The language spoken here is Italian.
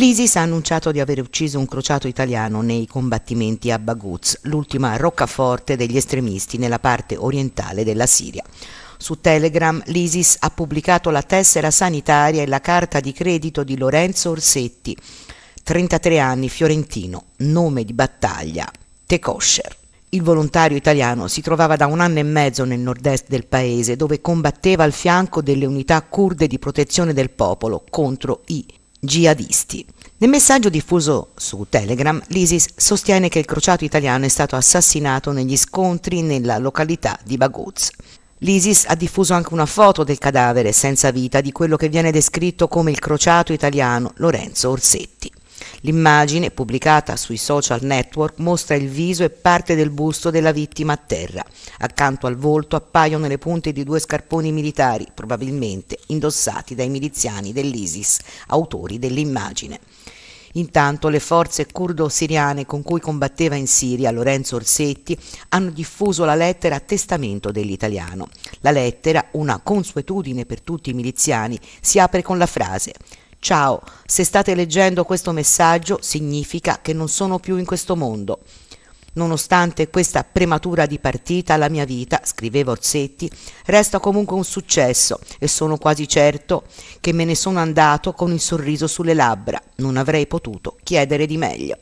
L'ISIS ha annunciato di aver ucciso un crociato italiano nei combattimenti a Baghuz, l'ultima roccaforte degli estremisti nella parte orientale della Siria. Su Telegram l'ISIS ha pubblicato la tessera sanitaria e la carta di credito di Lorenzo Orsetti, 33 anni fiorentino, nome di battaglia, Tekosher. Il volontario italiano si trovava da un anno e mezzo nel nord-est del paese, dove combatteva al fianco delle unità kurde di protezione del popolo contro i jihadisti. Nel messaggio diffuso su Telegram, l'ISIS sostiene che il crociato italiano è stato assassinato negli scontri nella località di Baguz. L'ISIS ha diffuso anche una foto del cadavere senza vita di quello che viene descritto come il crociato italiano Lorenzo Orsetti. L'immagine, pubblicata sui social network, mostra il viso e parte del busto della vittima a terra. Accanto al volto appaiono le punte di due scarponi militari, probabilmente indossati dai miliziani dell'ISIS, autori dell'immagine. Intanto le forze curdo-siriane con cui combatteva in Siria Lorenzo Orsetti hanno diffuso la lettera a testamento dell'italiano. La lettera, una consuetudine per tutti i miliziani, si apre con la frase Ciao, se state leggendo questo messaggio significa che non sono più in questo mondo. Nonostante questa prematura di partita, la mia vita, scriveva Orsetti, resta comunque un successo e sono quasi certo che me ne sono andato con il sorriso sulle labbra. Non avrei potuto chiedere di meglio.